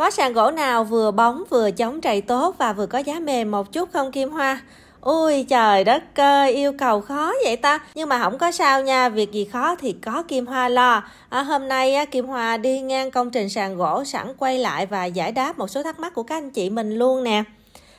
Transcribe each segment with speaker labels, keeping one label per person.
Speaker 1: Có sàn gỗ nào vừa bóng vừa chống trầy tốt và vừa có giá mềm một chút không Kim Hoa? Ui trời đất cơ yêu cầu khó vậy ta. Nhưng mà không có sao nha, việc gì khó thì có Kim Hoa lo. À, hôm nay Kim Hoa đi ngang công trình sàn gỗ sẵn quay lại và giải đáp một số thắc mắc của các anh chị mình luôn nè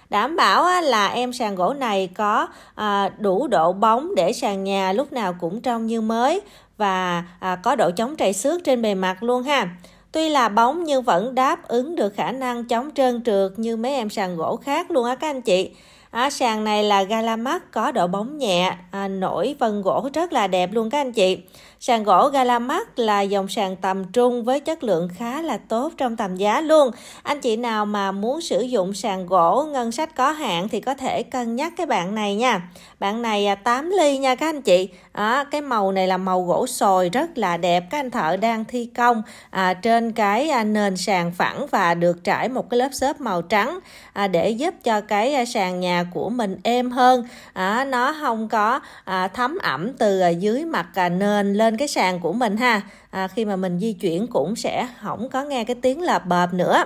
Speaker 1: đảm bảo là em sàn gỗ này có à, đủ độ bóng để sàn nhà lúc nào cũng trong như mới và à, có độ chống trầy xước trên bề mặt luôn ha Tuy là bóng nhưng vẫn đáp ứng được khả năng chống trơn trượt như mấy em sàn gỗ khác luôn á các anh chị. À, sàn này là Galamax có độ bóng nhẹ, à, nổi vân gỗ rất là đẹp luôn các anh chị. Sàn gỗ Galamax là dòng sàn tầm trung với chất lượng khá là tốt trong tầm giá luôn. Anh chị nào mà muốn sử dụng sàn gỗ ngân sách có hạn thì có thể cân nhắc cái bạn này nha. Bạn này 8 à, ly nha các anh chị. À, cái màu này là màu gỗ sồi rất là đẹp. Các anh thợ đang thi công à, trên cái à, nền sàn phẳng và được trải một cái lớp xốp màu trắng à, để giúp cho cái à, sàn nhà của mình êm hơn. À, nó không có à, thấm ẩm từ dưới mặt à, nền lên lên cái sàn của mình ha à, khi mà mình di chuyển cũng sẽ không có nghe cái tiếng lợp bợp nữa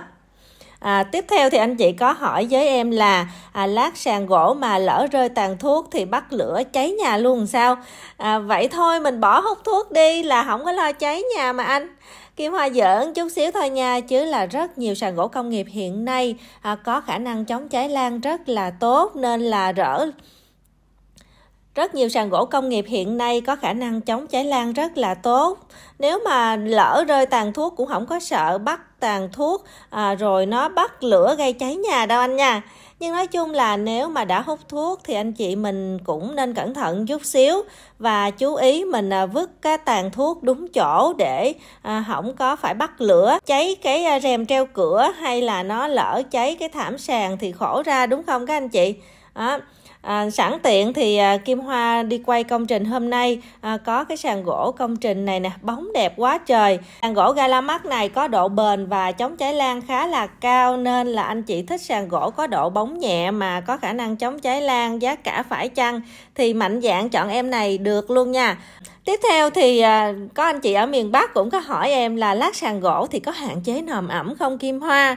Speaker 1: À, tiếp theo thì anh chị có hỏi với em là à, lát sàn gỗ mà lỡ rơi tàn thuốc thì bắt lửa cháy nhà luôn sao? À, vậy thôi mình bỏ hút thuốc đi là không có lo cháy nhà mà anh. Kim Hoa giỡn chút xíu thôi nha chứ là rất nhiều sàn gỗ công nghiệp hiện nay à, có khả năng chống cháy lan rất là tốt nên là rỡ rất nhiều sàn gỗ công nghiệp hiện nay có khả năng chống cháy lan rất là tốt nếu mà lỡ rơi tàn thuốc cũng không có sợ bắt tàn thuốc à, rồi nó bắt lửa gây cháy nhà đâu anh nha nhưng nói chung là nếu mà đã hút thuốc thì anh chị mình cũng nên cẩn thận chút xíu và chú ý mình à, vứt cái tàn thuốc đúng chỗ để à, không có phải bắt lửa cháy cái à, rèm treo cửa hay là nó lỡ cháy cái thảm sàn thì khổ ra đúng không các anh chị đó. À, À, sẵn tiện thì à, Kim Hoa đi quay công trình hôm nay à, có cái sàn gỗ công trình này nè bóng đẹp quá trời sàn gỗ Galamax này có độ bền và chống cháy lan khá là cao nên là anh chị thích sàn gỗ có độ bóng nhẹ mà có khả năng chống cháy lan giá cả phải chăng thì mạnh dạng chọn em này được luôn nha Tiếp theo thì à, có anh chị ở miền Bắc cũng có hỏi em là lát sàn gỗ thì có hạn chế nồm ẩm không Kim Hoa?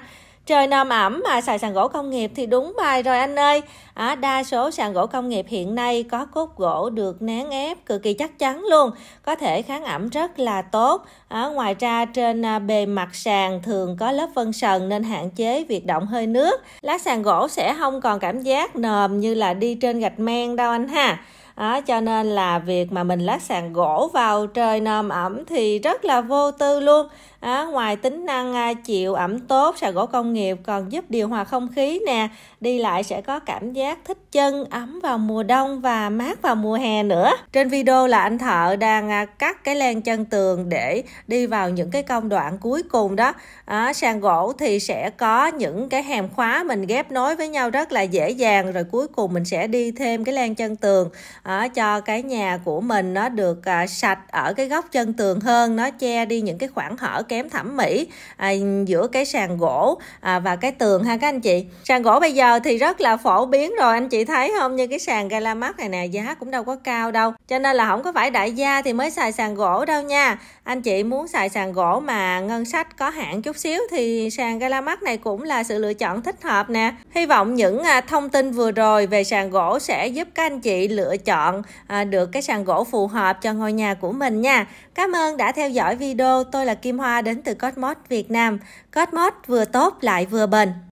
Speaker 1: trời nồm ẩm mà xài sàn gỗ công nghiệp thì đúng bài rồi anh ơi. À, đa số sàn gỗ công nghiệp hiện nay có cốt gỗ được nén ép cực kỳ chắc chắn luôn, có thể kháng ẩm rất là tốt. À, ngoài ra trên à, bề mặt sàn thường có lớp vân sần nên hạn chế việc động hơi nước. Lá sàn gỗ sẽ không còn cảm giác nồm như là đi trên gạch men đâu anh ha đó, cho nên là việc mà mình lát sàn gỗ vào trời nồm ẩm thì rất là vô tư luôn đó, ngoài tính năng à, chịu ẩm tốt sàn gỗ công nghiệp còn giúp điều hòa không khí nè đi lại sẽ có cảm giác thích chân ấm vào mùa đông và mát vào mùa hè nữa trên video là anh thợ đang à, cắt cái len chân tường để đi vào những cái công đoạn cuối cùng đó à, sàn gỗ thì sẽ có những cái hàm khóa mình ghép nối với nhau rất là dễ dàng rồi cuối cùng mình sẽ đi thêm cái len chân tường à, cho cái nhà của mình nó được à, sạch ở cái góc chân tường hơn nó che đi những cái khoảng hở kém thẩm mỹ à, giữa cái sàn gỗ à, và cái tường ha các anh chị sàn gỗ bây giờ thì rất là phổ biến rồi anh chị thấy không như cái sàn galamax này nè giá cũng đâu có cao đâu cho nên là không có phải đại gia thì mới xài sàn gỗ đâu nha anh chị muốn xài sàn gỗ mà ngân sách có hạn chút xíu thì sàn Galamax này cũng là sự lựa chọn thích hợp nè. Hy vọng những à, thông tin vừa rồi về sàn gỗ sẽ giúp các anh chị lựa chọn à, được cái sàn gỗ phù hợp cho ngôi nhà của mình nha. Cảm ơn đã theo dõi video. Tôi là Kim Hoa đến từ Cosmos Việt Nam. Cosmos vừa tốt lại vừa bền.